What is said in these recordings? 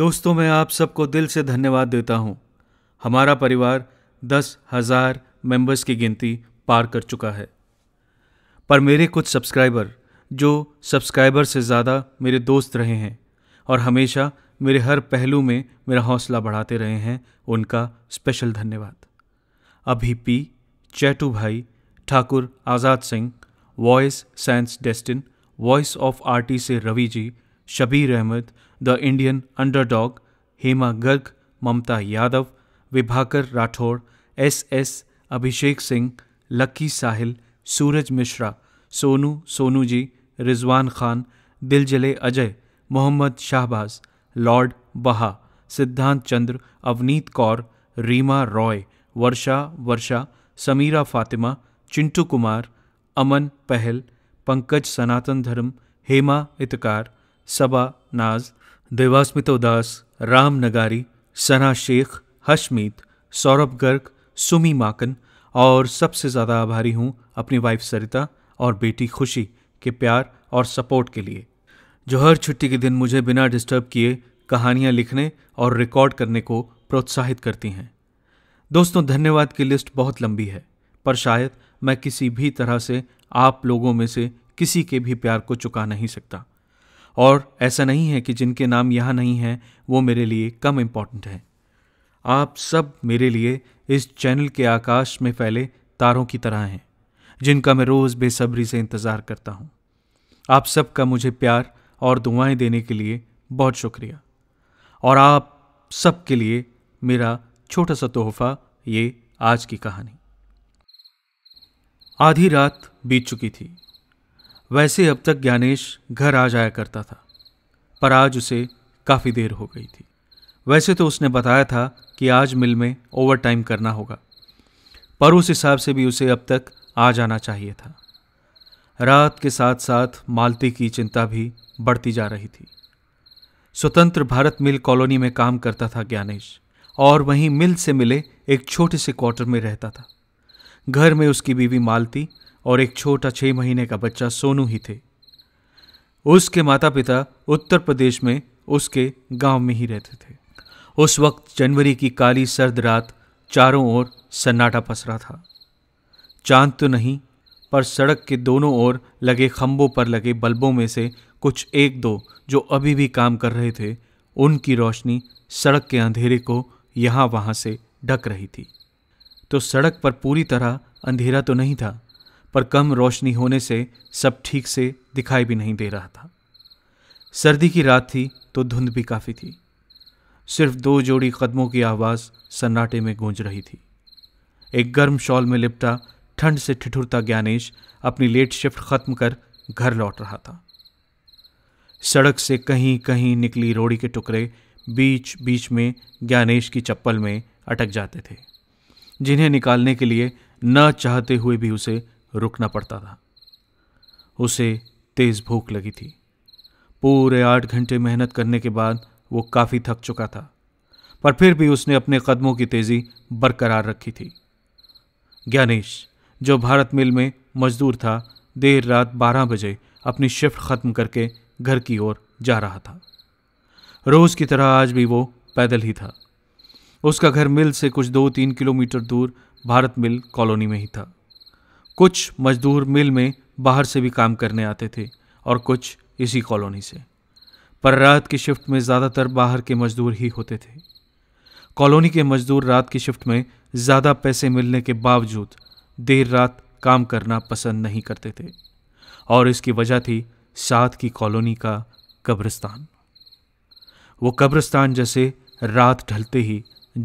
दोस्तों मैं आप सबको दिल से धन्यवाद देता हूँ हमारा परिवार दस हज़ार मेंबर्स की गिनती पार कर चुका है पर मेरे कुछ सब्सक्राइबर जो सब्सक्राइबर से ज़्यादा मेरे दोस्त रहे हैं और हमेशा मेरे हर पहलू में मेरा हौसला बढ़ाते रहे हैं उनका स्पेशल धन्यवाद अभी पी चैटू भाई ठाकुर आज़ाद सिंह वॉइस साइंस डेस्टिन वॉइस ऑफ आरटी से Ravi ji Shabir Ahmed the Indian underdog Hema Garg Mamta Yadav Vibhakar Rathore S S Abhishek Singh Lucky Sahil Suraj Mishra Sonu Sonu ji Rizwan Khan दिलजले अजय मोहम्मद शाहबाज लॉर्ड बहा सिद्धांत चंद्र अवनीत कौर रीमा रॉय वर्षा वर्षा समीरा फातिमा चिंटू कुमार अमन पहल पंकज सनातन धर्म हेमा इतकार सबा नाज देवास्मितो दास राम नगारी सना शेख हशमीत सौरभ गर्ग सुमी माकन और सबसे ज़्यादा आभारी हूँ अपनी वाइफ सरिता और बेटी खुशी के प्यार और सपोर्ट के लिए जो हर छुट्टी के दिन मुझे बिना डिस्टर्ब किए कहानियाँ लिखने और रिकॉर्ड करने को प्रोत्साहित करती हैं दोस्तों धन्यवाद की लिस्ट बहुत लंबी है पर शायद मैं किसी भी तरह से आप लोगों में से किसी के भी प्यार को चुका नहीं सकता और ऐसा नहीं है कि जिनके नाम यहाँ नहीं हैं वो मेरे लिए कम इम्पॉर्टेंट हैं आप सब मेरे लिए इस चैनल के आकाश में फैले तारों की तरह हैं जिनका मैं रोज़ बेसब्री से इंतज़ार करता हूँ आप सबका मुझे प्यार और दुआएं देने के लिए बहुत शुक्रिया और आप सबके लिए मेरा छोटा सा तोहफा ये आज की कहानी आधी रात बीत चुकी थी वैसे अब तक ज्ञानेश घर आ जाया करता था पर आज उसे काफ़ी देर हो गई थी वैसे तो उसने बताया था कि आज मिल में ओवर टाइम करना होगा पर उस हिसाब से भी उसे अब तक आ जाना चाहिए था रात के साथ साथ मालती की चिंता भी बढ़ती जा रही थी स्वतंत्र भारत मिल कॉलोनी में काम करता था ज्ञानेश और वहीं मिल से मिले एक छोटे से क्वार्टर में रहता था घर में उसकी बीवी मालती और एक छोटा छह महीने का बच्चा सोनू ही थे उसके माता पिता उत्तर प्रदेश में उसके गांव में ही रहते थे उस वक्त जनवरी की काली सर्द रात चारों ओर सन्नाटा पसरा था चांद तो नहीं पर सड़क के दोनों ओर लगे खम्भों पर लगे बल्बों में से कुछ एक दो जो अभी भी काम कर रहे थे उनकी रोशनी सड़क के अंधेरे को यहाँ वहाँ से ढक रही थी तो सड़क पर पूरी तरह अंधेरा तो नहीं था पर कम रोशनी होने से सब ठीक से दिखाई भी नहीं दे रहा था सर्दी की रात थी तो धुंध भी काफ़ी थी सिर्फ दो जोड़ी कदमों की आवाज़ सन्नाटे में गूंज रही थी एक गर्म शॉल में लिपटा ठंड से ठिठुरता ज्ञानेश अपनी लेट शिफ्ट खत्म कर घर लौट रहा था सड़क से कहीं कहीं निकली रोड़ी के टुकड़े बीच बीच में ज्ञानेश की चप्पल में अटक जाते थे जिन्हें निकालने के लिए न चाहते हुए भी उसे रुकना पड़ता था उसे तेज़ भूख लगी थी पूरे आठ घंटे मेहनत करने के बाद वो काफ़ी थक चुका था पर फिर भी उसने अपने कदमों की तेज़ी बरकरार रखी थी ज्ञानेश जो भारत मिल में मजदूर था देर रात बारह बजे अपनी शिफ्ट ख़त्म करके घर की ओर जा रहा था रोज़ की तरह आज भी वो पैदल ही था उसका घर मिल से कुछ दो तीन किलोमीटर दूर भारत मिल कॉलोनी में ही था कुछ मजदूर मिल में बाहर से भी काम करने आते थे और कुछ इसी कॉलोनी से पर रात की शिफ्ट में ज़्यादातर बाहर के मजदूर ही होते थे कॉलोनी के मजदूर रात की शिफ्ट में ज़्यादा पैसे मिलने के बावजूद देर रात काम करना पसंद नहीं करते थे और इसकी वजह थी साथ की कॉलोनी का कब्रिस्तान वो कब्रिस्तान जैसे रात ढलते ही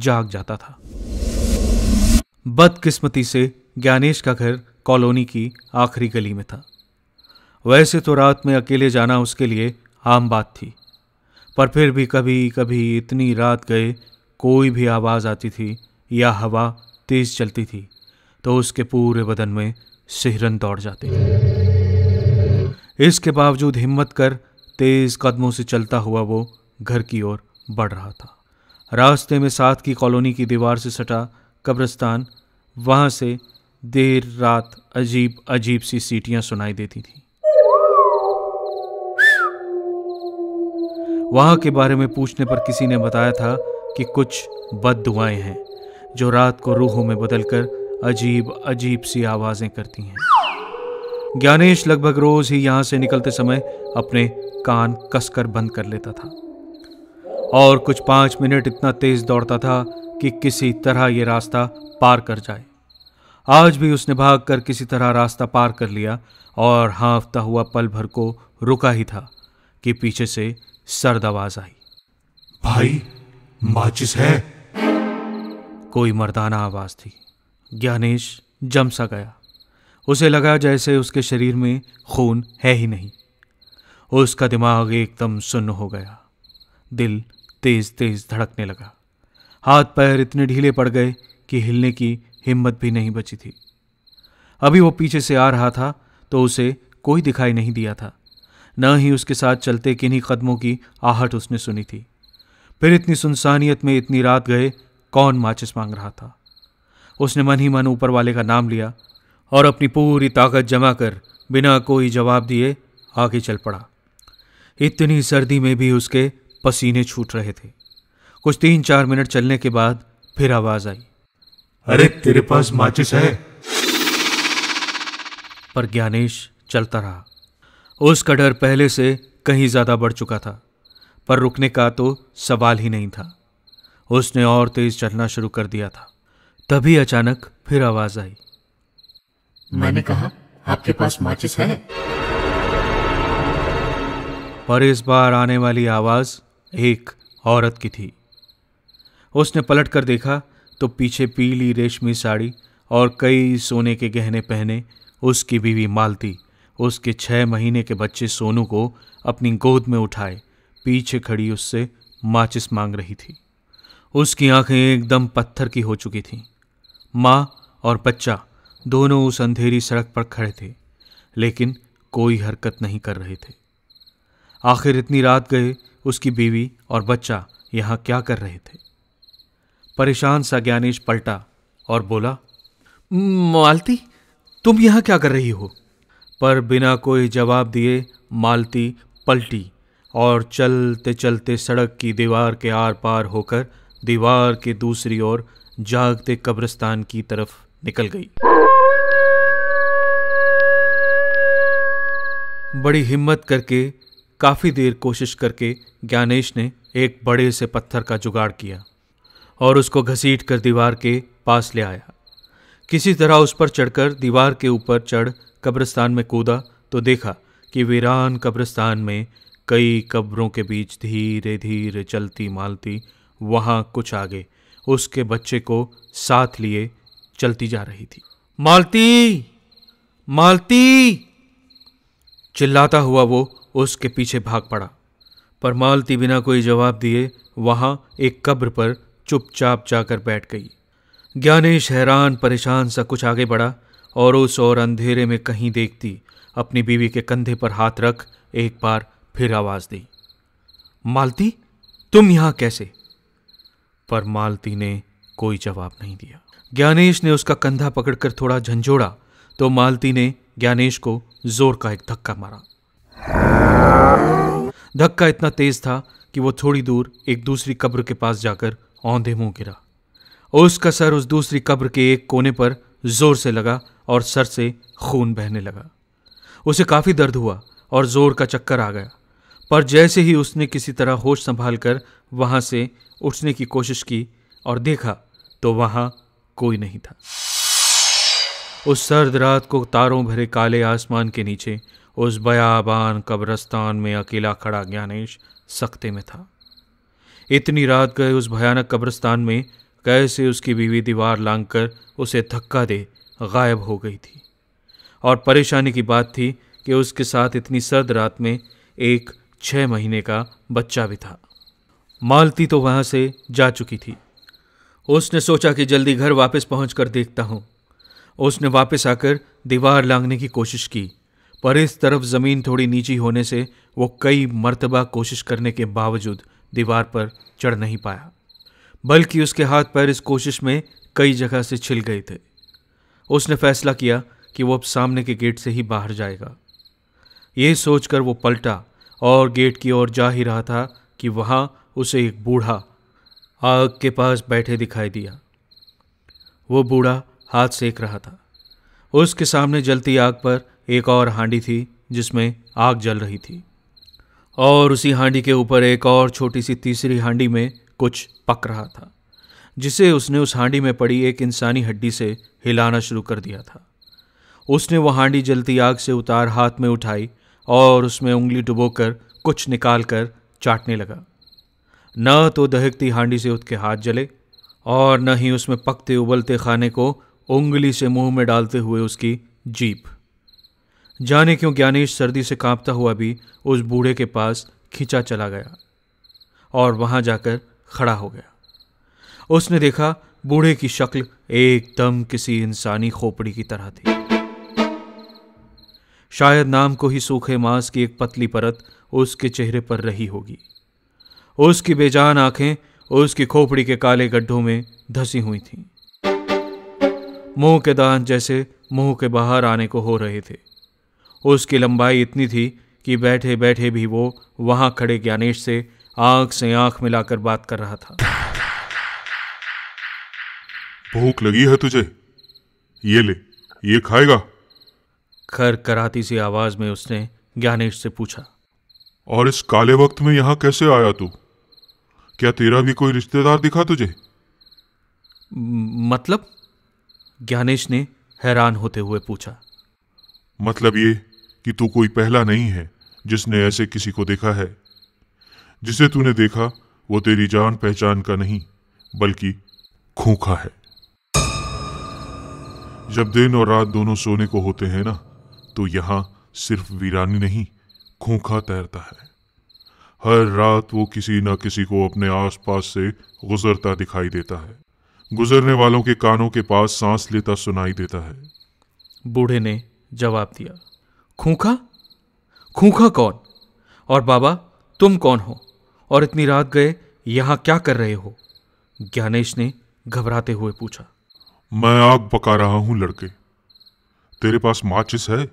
जाग जाता था बदकिस्मती से ज्ञानेश का घर कॉलोनी की आखिरी गली में था वैसे तो रात में अकेले जाना उसके लिए आम बात थी पर फिर भी कभी कभी इतनी रात गए कोई भी आवाज़ आती थी या हवा तेज चलती थी तो उसके पूरे बदन में सिहरन दौड़ जाते थे इसके बावजूद हिम्मत कर तेज़ कदमों से चलता हुआ वो घर की ओर बढ़ रहा था रास्ते में साथ की कॉलोनी की दीवार से सटा कब्रस्तान वहाँ से देर रात अजीब अजीब सी सीटियां सुनाई देती थी वहां के बारे में पूछने पर किसी ने बताया था कि कुछ बद दुआएं हैं जो रात को रूहों में बदलकर अजीब अजीब सी आवाज़ें करती हैं ज्ञानेश लगभग रोज ही यहाँ से निकलते समय अपने कान कसकर बंद कर लेता था और कुछ पांच मिनट इतना तेज दौड़ता था कि किसी तरह ये रास्ता पार कर जाए आज भी उसने भाग कर किसी तरह रास्ता पार कर लिया और हाँफता हुआ पल भर को रुका ही था कि पीछे से सर्द आवाज आई भाई माचिस है कोई मर्दाना आवाज थी ज्ञानेश जम सा गया उसे लगा जैसे उसके शरीर में खून है ही नहीं उसका दिमाग एकदम सुन्न हो गया दिल तेज तेज धड़कने लगा हाथ पैर इतने ढीले पड़ गए कि हिलने की हिम्मत भी नहीं बची थी अभी वो पीछे से आ रहा था तो उसे कोई दिखाई नहीं दिया था न ही उसके साथ चलते किन्हीं कदमों की आहट उसने सुनी थी फिर इतनी सुनसानियत में इतनी रात गए कौन माचिस मांग रहा था उसने मन ही मन ऊपर वाले का नाम लिया और अपनी पूरी ताकत जमा कर बिना कोई जवाब दिए आगे चल पड़ा इतनी सर्दी में भी उसके पसीने छूट रहे थे कुछ तीन चार मिनट चलने के बाद फिर आवाज़ आई अरे तेरे पास माचिस है पर ज्ञानेश चलता रहा उसका डर पहले से कहीं ज्यादा बढ़ चुका था पर रुकने का तो सवाल ही नहीं था उसने और तेज चलना शुरू कर दिया था तभी अचानक फिर आवाज आई मैंने कहा आपके पास माचिस है पर इस बार आने वाली आवाज एक औरत की थी उसने पलट कर देखा तो पीछे पीली रेशमी साड़ी और कई सोने के गहने पहने उसकी बीवी मालती उसके छः महीने के बच्चे सोनू को अपनी गोद में उठाए पीछे खड़ी उससे माचिस मांग रही थी उसकी आंखें एकदम पत्थर की हो चुकी थीं माँ और बच्चा दोनों उस अंधेरी सड़क पर खड़े थे लेकिन कोई हरकत नहीं कर रहे थे आखिर इतनी रात गए उसकी बीवी और बच्चा यहाँ क्या कर रहे थे परेशान सा ज्ञानेश पलटा और बोला मालती तुम यहाँ क्या कर रही हो पर बिना कोई जवाब दिए मालती पलटी और चलते चलते सड़क की दीवार के आर पार होकर दीवार के दूसरी ओर जागते कब्रिस्तान की तरफ निकल गई बड़ी हिम्मत करके काफ़ी देर कोशिश करके ज्ञानेश ने एक बड़े से पत्थर का जुगाड़ किया और उसको घसीट कर दीवार के पास ले आया किसी तरह उस पर चढ़कर दीवार के ऊपर चढ़ कब्रिस्तान में कूदा तो देखा कि वीरान कब्रिस्तान में कई कब्रों के बीच धीरे धीरे चलती मालती वहाँ कुछ आगे उसके बच्चे को साथ लिए चलती जा रही थी मालती मालती चिल्लाता हुआ वो उसके पीछे भाग पड़ा पर मालती बिना कोई जवाब दिए वहाँ एक कब्र पर चुपचाप जाकर बैठ गई ज्ञानेश हैरान परेशान सा कुछ आगे बढ़ा और उस और अंधेरे में कहीं देखती अपनी बीवी के कंधे पर हाथ रख एक बार फिर आवाज़ दी मालती तुम यहां कैसे पर मालती ने कोई जवाब नहीं दिया ज्ञानेश ने उसका कंधा पकड़कर थोड़ा झंझोड़ा तो मालती ने ज्ञानेश को जोर का एक धक्का मारा धक्का इतना तेज था कि वो थोड़ी दूर एक दूसरी कब्र के पास जाकर औंधे मुंह गिरा उसका सर उस दूसरी कब्र के एक कोने पर जोर से लगा और सर से खून बहने लगा उसे काफ़ी दर्द हुआ और जोर का चक्कर आ गया पर जैसे ही उसने किसी तरह होश संभाल कर वहां से उठने की कोशिश की और देखा तो वहां कोई नहीं था उस सर्द रात को तारों भरे काले आसमान के नीचे उस बयाबान कब्रस्तान में अकेला खड़ा ज्ञानेश सख्ते में था इतनी रात गए उस भयानक कब्रिस्तान में कैसे उसकी बीवी दीवार लांग कर उसे धक्का दे गायब हो गई थी और परेशानी की बात थी कि उसके साथ इतनी सर्द रात में एक छः महीने का बच्चा भी था मालती तो वहाँ से जा चुकी थी उसने सोचा कि जल्दी घर वापस पहुँच कर देखता हूँ उसने वापस आकर दीवार लांगने की कोशिश की पर इस तरफ ज़मीन थोड़ी नीची होने से वो कई मर्तबा कोशिश करने के बावजूद दीवार पर चढ़ नहीं पाया बल्कि उसके हाथ पैर इस कोशिश में कई जगह से छिल गए थे उसने फैसला किया कि वो अब सामने के गेट से ही बाहर जाएगा यह सोचकर वो पलटा और गेट की ओर जा ही रहा था कि वहां उसे एक बूढ़ा आग के पास बैठे दिखाई दिया वो बूढ़ा हाथ सेक रहा था उसके सामने जलती आग पर एक और हांडी थी जिसमें आग जल रही थी और उसी हांडी के ऊपर एक और छोटी सी तीसरी हांडी में कुछ पक रहा था जिसे उसने उस हांडी में पड़ी एक इंसानी हड्डी से हिलाना शुरू कर दिया था उसने वह हांडी जलती आग से उतार हाथ में उठाई और उसमें उंगली डुबोकर कुछ निकाल कर चाटने लगा न तो दहकती हांडी से उसके हाथ जले और न ही उसमें पकते उबलते खाने को उंगली से मुंह में डालते हुए उसकी जीप जाने क्यों ज्ञानेश सर्दी से कांपता हुआ भी उस बूढ़े के पास खींचा चला गया और वहां जाकर खड़ा हो गया उसने देखा बूढ़े की शक्ल एकदम किसी इंसानी खोपड़ी की तरह थी शायद नाम को ही सूखे मांस की एक पतली परत उसके चेहरे पर रही होगी उसकी बेजान आंखें उसकी खोपड़ी के काले गड्ढों में धसी हुई थीं। मुंह के दांत जैसे मुंह के बाहर आने को हो रहे थे उसकी लंबाई इतनी थी कि बैठे बैठे भी वो वहां खड़े ज्ञानेश से आंख से आंख मिलाकर बात कर रहा था भूख लगी है तुझे ये ले ये खाएगा खर कराती सी आवाज में उसने ज्ञानेश से पूछा और इस काले वक्त में यहां कैसे आया तू क्या तेरा भी कोई रिश्तेदार दिखा तुझे मतलब ज्ञानेश ने हैरान होते हुए पूछा मतलब ये कि तू कोई पहला नहीं है जिसने ऐसे किसी को देखा है जिसे तूने देखा वो तेरी जान पहचान का नहीं बल्कि खोखा है जब दिन और रात दोनों सोने को होते हैं ना तो यहां सिर्फ वीरानी नहीं खोखा तैरता है हर रात वो किसी ना किसी को अपने आसपास से गुजरता दिखाई देता है गुजरने वालों के कानों के पास सांस लेता सुनाई देता है बूढ़े ने जवाब दिया खूंखा खूंखा कौन और बाबा तुम कौन हो और इतनी रात गए यहां क्या कर रहे हो ज्ञानेश ने घबराते हुए पूछा मैं आग पका रहा हूं लड़के तेरे पास माचिस है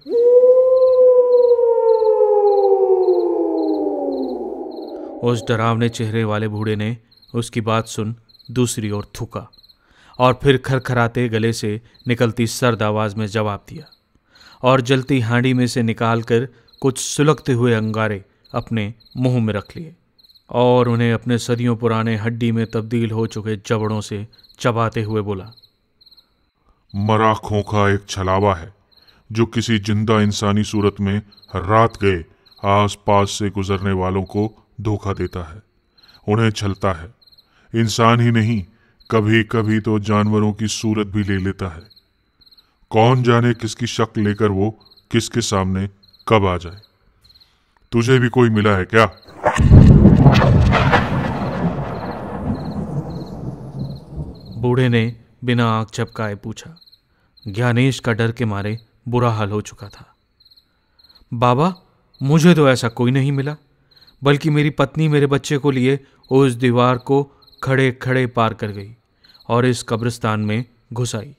उस डरावने चेहरे वाले बूढ़े ने उसकी बात सुन दूसरी ओर थूका और फिर खरखराते गले से निकलती सर्द आवाज में जवाब दिया और जलती हांडी में से निकालकर कुछ सुलगते हुए अंगारे अपने मुंह में रख लिए और उन्हें अपने सदियों पुराने हड्डी में तब्दील हो चुके जबड़ों से चबाते हुए बोला मराखों का एक छलावा है जो किसी जिंदा इंसानी सूरत में रात गए आस पास से गुजरने वालों को धोखा देता है उन्हें छलता है इंसान ही नहीं कभी कभी तो जानवरों की सूरत भी ले लेता है कौन जाने किसकी शक लेकर वो किसके सामने कब आ जाए तुझे भी कोई मिला है क्या बूढ़े ने बिना आंख झपकाए पूछा ज्ञानेश का डर के मारे बुरा हाल हो चुका था बाबा मुझे तो ऐसा कोई नहीं मिला बल्कि मेरी पत्नी मेरे बच्चे को लिए उस दीवार को खड़े खड़े पार कर गई और इस कब्रिस्तान में घुस आई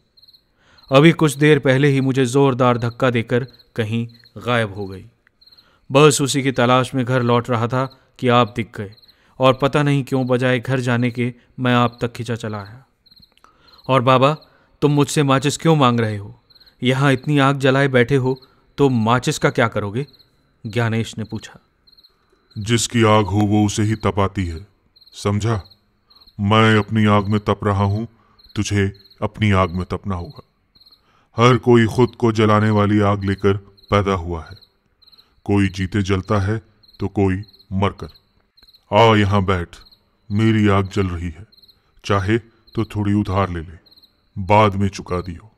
अभी कुछ देर पहले ही मुझे ज़ोरदार धक्का देकर कहीं गायब हो गई बस उसी की तलाश में घर लौट रहा था कि आप दिख गए और पता नहीं क्यों बजाय घर जाने के मैं आप तक खिंचा चला आया और बाबा तुम मुझसे माचिस क्यों मांग रहे हो यहाँ इतनी आग जलाए बैठे हो तो माचिस का क्या करोगे ज्ञानेश ने पूछा जिसकी आग हो वो उसे ही तपाती है समझा मैं अपनी आग में तप रहा हूं तुझे अपनी आग में तपना होगा हर कोई खुद को जलाने वाली आग लेकर पैदा हुआ है कोई जीते जलता है तो कोई मरकर आ यहां बैठ मेरी आग जल रही है चाहे तो थोड़ी उधार ले ले बाद में चुका दियो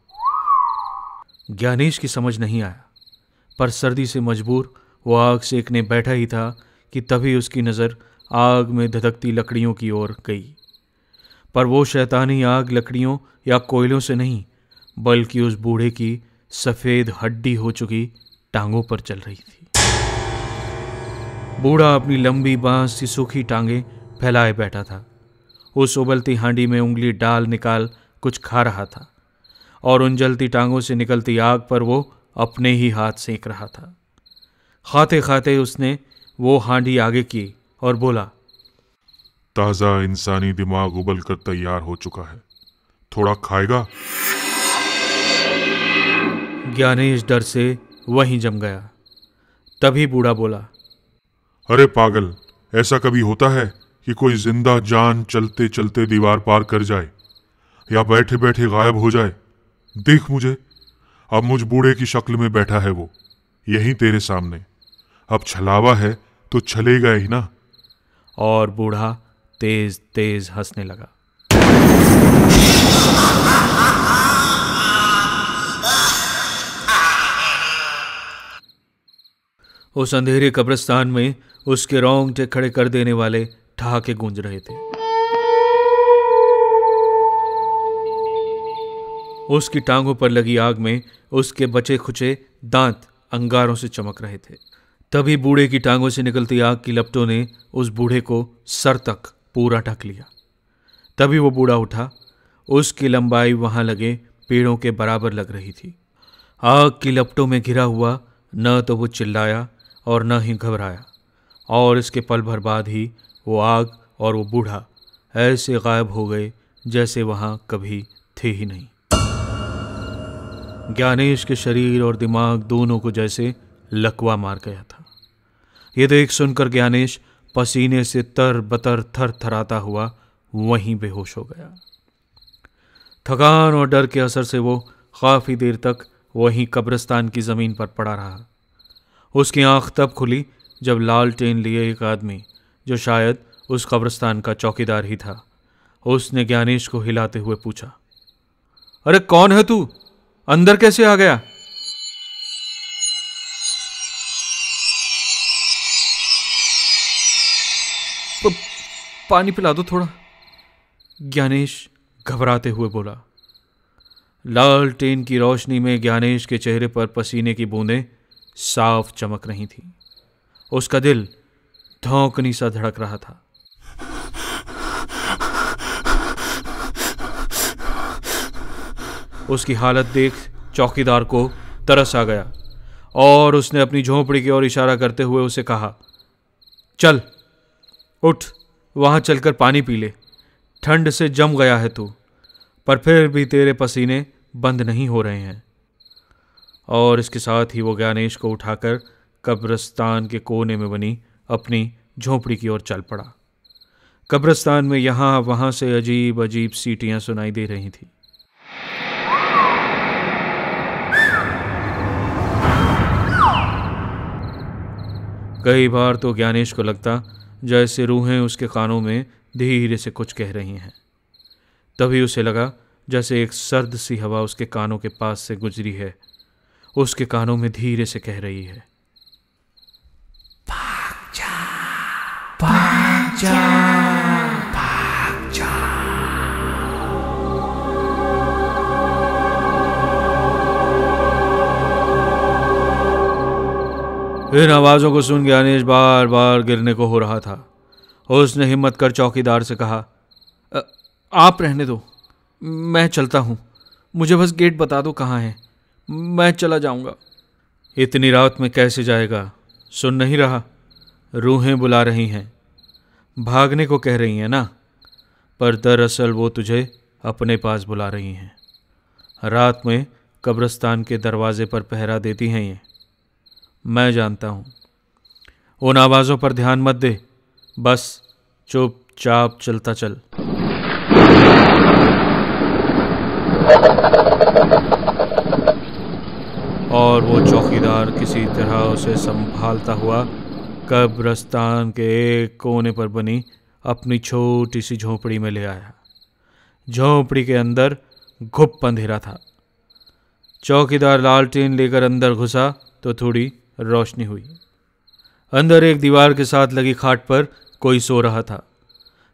ज्ञानेश की समझ नहीं आया पर सर्दी से मजबूर वो आग सेकने बैठा ही था कि तभी उसकी नज़र आग में धधकती लकड़ियों की ओर गई पर वो शैतानी आग लकड़ियों या कोयलों से नहीं बल्कि उस बूढ़े की सफ़ेद हड्डी हो चुकी टांगों पर चल रही थी बूढ़ा अपनी लंबी बांस सी सूखी टांगे फैलाए बैठा था उस उबलती हांडी में उंगली डाल निकाल कुछ खा रहा था और उन जलती टांगों से निकलती आग पर वो अपने ही हाथ सेक रहा था खाते खाते उसने वो हांडी आगे की और बोला ताज़ा इंसानी दिमाग उबल कर तैयार हो चुका है थोड़ा खाएगा ज्ञानेश डर से वहीं जम गया तभी बूढ़ा बोला अरे पागल ऐसा कभी होता है कि कोई जिंदा जान चलते चलते दीवार पार कर जाए या बैठे बैठे गायब हो जाए देख मुझे अब मुझ बूढ़े की शक्ल में बैठा है वो यहीं तेरे सामने अब छलावा है तो छलेगा ही ना और बूढ़ा तेज तेज हंसने लगा उस अंधेरे कब्रस्तान में उसके रोंगटे खड़े कर देने वाले ठहाके गूंज रहे थे उसकी टांगों पर लगी आग में उसके बचे खुचे दांत अंगारों से चमक रहे थे तभी बूढ़े की टांगों से निकलती आग की लपटों ने उस बूढ़े को सर तक पूरा ढक लिया तभी वो बूढ़ा उठा उसकी लंबाई वहां लगे पेड़ों के बराबर लग रही थी आग की लपटों में घिरा हुआ न तो वो चिल्लाया और न ही घबराया और इसके पल भर बाद ही वो आग और वो बूढ़ा ऐसे गायब हो गए जैसे वहाँ कभी थे ही नहीं ज्ञानेश के शरीर और दिमाग दोनों को जैसे लकवा मार गया था ये देख सुनकर ज्ञानेश पसीने से तर बतर थर थराता हुआ वहीं बेहोश हो गया थकान और डर के असर से वो काफ़ी देर तक वहीं कब्रिस्तान की ज़मीन पर पड़ा रहा उसकी आंख तब खुली जब लाल टेन लिए एक आदमी जो शायद उस कब्रस्तान का चौकीदार ही था उसने ज्ञानेश को हिलाते हुए पूछा अरे कौन है तू अंदर कैसे आ गया पानी पिला दो थोड़ा ज्ञानेश घबराते हुए बोला लाल टेन की रोशनी में ज्ञानेश के चेहरे पर पसीने की बूंदें साफ चमक रही थी उसका दिल धोंकनी सा धड़क रहा था उसकी हालत देख चौकीदार को तरस आ गया और उसने अपनी झोंपड़ी की ओर इशारा करते हुए उसे कहा चल उठ वहां चलकर पानी पी ले ठंड से जम गया है तू पर फिर भी तेरे पसीने बंद नहीं हो रहे हैं और इसके साथ ही वो ज्ञानेश को उठाकर कब्रस्तान के कोने में बनी अपनी झोंपड़ी की ओर चल पड़ा कब्रस्तान में यहाँ वहाँ से अजीब अजीब सीटियाँ सुनाई दे रही थीं कई बार तो ज्ञानेश को लगता जैसे रूहें उसके कानों में धीरे से कुछ कह रही हैं तभी उसे लगा जैसे एक सर्द सी हवा उसके कानों के पास से गुजरी है उसके कानों में धीरे से कह रही है भाग जा भाग जा इन आवाजों को सुन ज्ञानेश बार बार गिरने को हो रहा था उसने हिम्मत कर चौकीदार से कहा आप रहने दो मैं चलता हूं मुझे बस गेट बता दो कहाँ है मैं चला जाऊंगा इतनी रात में कैसे जाएगा सुन नहीं रहा रूहें बुला रही हैं भागने को कह रही हैं ना पर दरअसल वो तुझे अपने पास बुला रही हैं रात में कब्रस्तान के दरवाजे पर पहरा देती हैं ये मैं जानता हूँ उन आवाज़ों पर ध्यान मत दे बस चुपचाप चलता चल और वो चौकीदार किसी तरह उसे संभालता हुआ कब्रस्तान के एक कोने पर बनी अपनी छोटी सी झोपड़ी में ले आया झोपड़ी के अंदर घुप अंधेरा था चौकीदार लालटेन लेकर अंदर घुसा तो थोड़ी रोशनी हुई अंदर एक दीवार के साथ लगी खाट पर कोई सो रहा था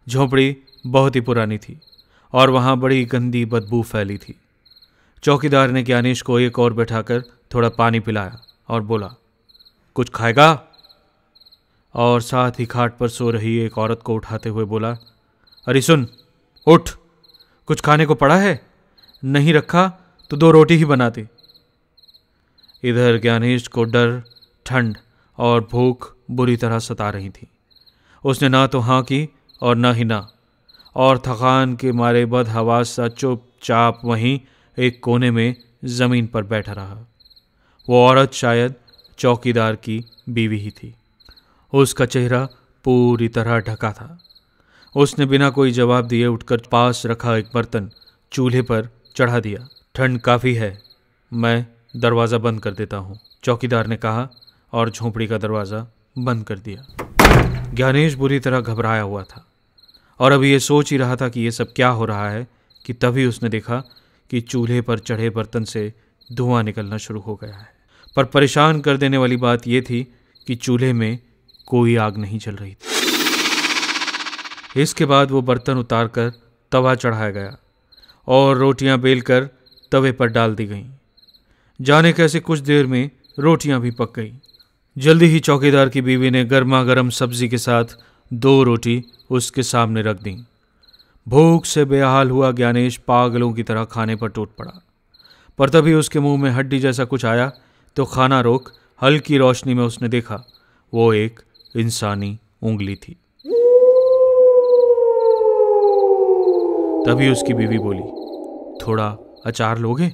झोपड़ी बहुत ही पुरानी थी और वहाँ बड़ी गंदी बदबू फैली थी चौकीदार ने ज्ञानेश को एक और बैठाकर थोड़ा पानी पिलाया और बोला कुछ खाएगा और साथ ही खाट पर सो रही एक औरत को उठाते हुए बोला अरे सुन उठ कुछ खाने को पड़ा है नहीं रखा तो दो रोटी ही बनाती इधर ज्ञानेश को डर ठंड और भूख बुरी तरह सता रही थी उसने ना तो हाँ की और ना ही ना और थकान के मारे बद हवा सा चुपचाप वहीं एक कोने में ज़मीन पर बैठा रहा वो औरत शायद चौकीदार की बीवी ही थी उसका चेहरा पूरी तरह ढका था उसने बिना कोई जवाब दिए उठकर पास रखा एक बर्तन चूल्हे पर चढ़ा दिया ठंड काफ़ी है मैं दरवाज़ा बंद कर देता हूँ चौकीदार ने कहा और झोंपड़ी का दरवाज़ा बंद कर दिया ज्ञानेश बुरी तरह घबराया हुआ था और अब ये सोच ही रहा था कि ये सब क्या हो रहा है कि तभी उसने देखा कि चूल्हे पर चढ़े बर्तन से धुआं निकलना शुरू हो गया है पर परेशान कर देने वाली बात यह थी कि चूल्हे में कोई आग नहीं चल रही थी इसके बाद वो बर्तन उतार कर तवा चढ़ाया गया और रोटियां बेलकर तवे पर डाल दी गईं जाने कैसे कुछ देर में रोटियां भी पक गई जल्दी ही चौकीदार की बीवी ने गर्मा गर्म सब्जी के साथ दो रोटी उसके सामने रख दी भूख से बेहाल हुआ ज्ञानेश पागलों की तरह खाने पर टूट पड़ा पर तभी उसके मुंह में हड्डी जैसा कुछ आया तो खाना रोक हल्की रोशनी में उसने देखा वो एक इंसानी उंगली थी तभी उसकी बीवी बोली थोड़ा अचार लोगे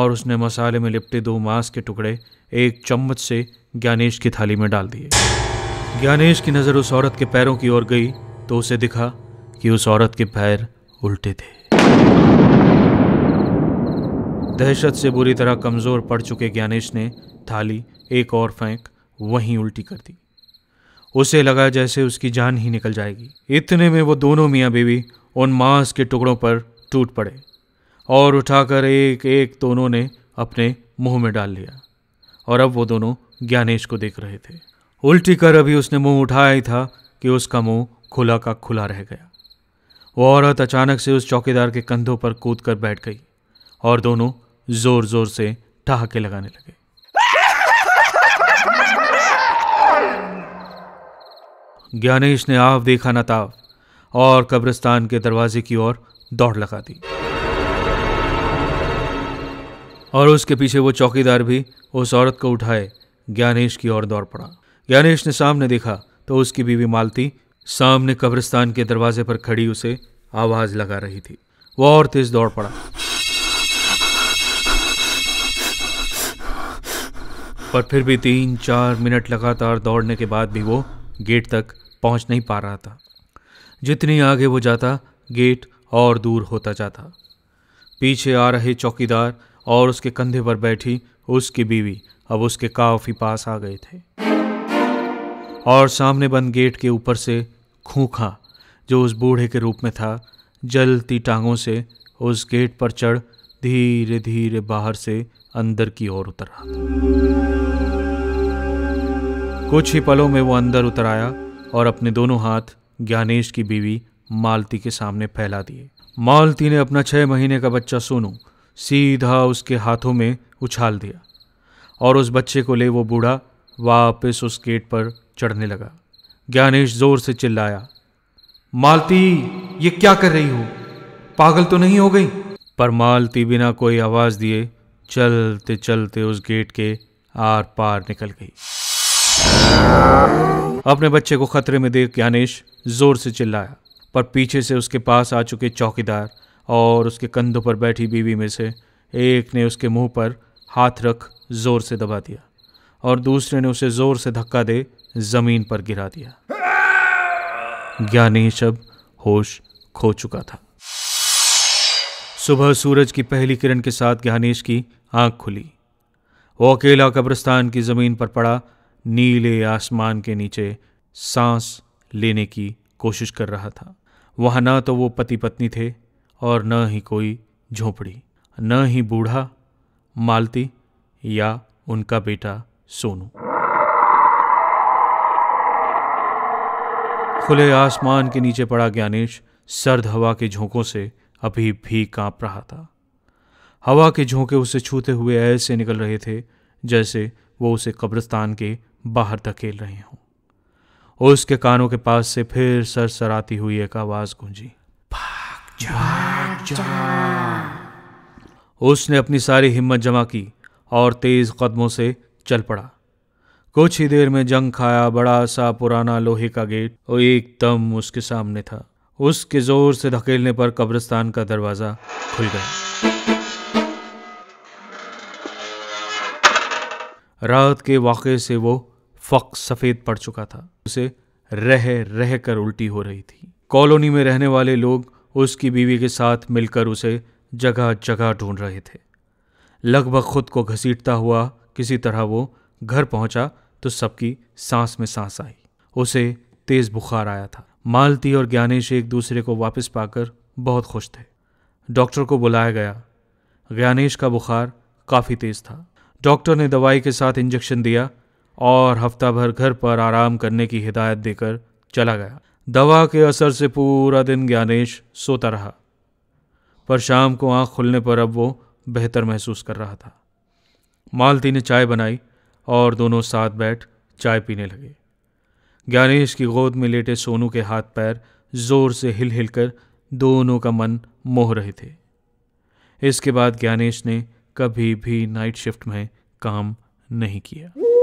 और उसने मसाले में लिपटे दो मांस के टुकड़े एक चम्मच से ज्ञानेश की थाली में डाल दिए ज्ञानेश की नज़र उस औरत के पैरों की ओर गई तो उसे दिखा कि उस औरत के पैर उल्टे थे दहशत से बुरी तरह कमज़ोर पड़ चुके ज्ञानेश ने थाली एक और फेंक वहीं उल्टी कर दी उसे लगा जैसे उसकी जान ही निकल जाएगी इतने में वो दोनों मियाँ बीवी उन मांस के टुकड़ों पर टूट पड़े और उठाकर एक एक दोनों ने अपने मुंह में डाल लिया और अब वो दोनों ज्ञानेश को देख रहे थे उल्टी कर अभी उसने मुंह उठाया ही था कि उसका मुंह खुला का खुला रह गया वो औरत अचानक से उस चौकीदार के कंधों पर कूद कर बैठ गई और दोनों जोर जोर से ठहाके लगाने लगे ज्ञानेश ने आव देखा नाव और कब्रिस्तान के दरवाजे की ओर दौड़ लगा दी और उसके पीछे वो चौकीदार भी उस औरत को उठाए ज्ञानेश की ओर दौड़ पड़ा ज्ञानेश ने सामने देखा तो उसकी बीवी मालती सामने कब्रिस्तान के दरवाजे पर खड़ी उसे आवाज लगा रही थी वो और तेज दौड़ पड़ा पर फिर भी तीन चार मिनट लगातार दौड़ने के बाद भी वो गेट तक पहुंच नहीं पा रहा था जितनी आगे वो जाता गेट और दूर होता जाता पीछे आ रहे चौकीदार और उसके कंधे पर बैठी उसकी बीवी अब उसके काफ़ी पास आ गए थे और सामने बंद गेट के ऊपर से खूखा जो उस बूढ़े के रूप में था जलती टांगों से उस गेट पर चढ़ धीरे धीरे बाहर से अंदर की ओर उतर रहा था कुछ ही पलों में वो अंदर उतर आया और अपने दोनों हाथ ज्ञानेश की बीवी मालती के सामने फैला दिए मालती ने अपना छह महीने का बच्चा सोनू सीधा उसके हाथों में उछाल दिया और उस बच्चे को ले वो बूढ़ा वापस उस गेट पर चढ़ने लगा ज्ञानेश जोर से चिल्लाया मालती ये क्या कर रही हो पागल तो नहीं हो गई पर मालती बिना कोई आवाज दिए चलते चलते उस गेट के आर पार निकल गई अपने बच्चे को खतरे में देख ज्ञानेश जोर से चिल्लाया पर पीछे से उसके पास आ चुके चौकीदार और उसके कंधों पर बैठी बीवी में से एक ने उसके मुंह पर हाथ रख जोर से दबा दिया और दूसरे ने उसे जोर से धक्का दे जमीन पर गिरा दिया ज्ञानेश अब होश खो चुका था सुबह सूरज की पहली किरण के साथ ज्ञानेश की आंख खुली वो अकेला कब्रिस्तान की ज़मीन पर पड़ा नीले आसमान के नीचे सांस लेने की कोशिश कर रहा था वहाँ न तो वो पति पत्नी थे और न ही कोई झोपड़ी न ही बूढ़ा मालती या उनका बेटा सोनू खुले आसमान के नीचे पड़ा ज्ञानेश सर्द हवा के झोंकों से अभी भी कांप रहा था हवा के झोंके उसे छूते हुए ऐसे निकल रहे थे जैसे वो उसे कब्रिस्तान के बाहर धकेल रहे हों उसके कानों के पास से फिर सर सराती हुई एक आवाज़ गूंजी भाग भाग उसने अपनी सारी हिम्मत जमा की और तेज़ कदमों से चल पड़ा कुछ ही देर में जंग खाया बड़ा सा पुराना लोहे का गेट और एकदम उसके सामने था उसके जोर से धकेलने पर कब्रिस्तान का दरवाज़ा खुल गया रात के वाक़े से वो फ़क सफ़ेद पड़ चुका था उसे रह रह कर उल्टी हो रही थी कॉलोनी में रहने वाले लोग उसकी बीवी के साथ मिलकर उसे जगह जगह ढूंढ रहे थे लगभग खुद को घसीटता हुआ किसी तरह वो घर पहुंचा तो सबकी सांस में सांस आई उसे तेज़ बुखार आया था मालती और ज्ञानेश एक दूसरे को वापस पाकर बहुत खुश थे डॉक्टर को बुलाया गया ज्ञानेश का बुखार काफ़ी तेज़ था डॉक्टर ने दवाई के साथ इंजेक्शन दिया और हफ्ता भर घर पर आराम करने की हिदायत देकर चला गया दवा के असर से पूरा दिन ज्ञानेश सोता रहा पर शाम को आंख खुलने पर अब वो बेहतर महसूस कर रहा था मालती ने चाय बनाई और दोनों साथ बैठ चाय पीने लगे ज्ञानेश की गोद में लेटे सोनू के हाथ पैर जोर से हिल हिल कर दोनों का मन मोह रहे थे इसके बाद ज्ञानेश ने कभी भी नाइट शिफ्ट में काम नहीं किया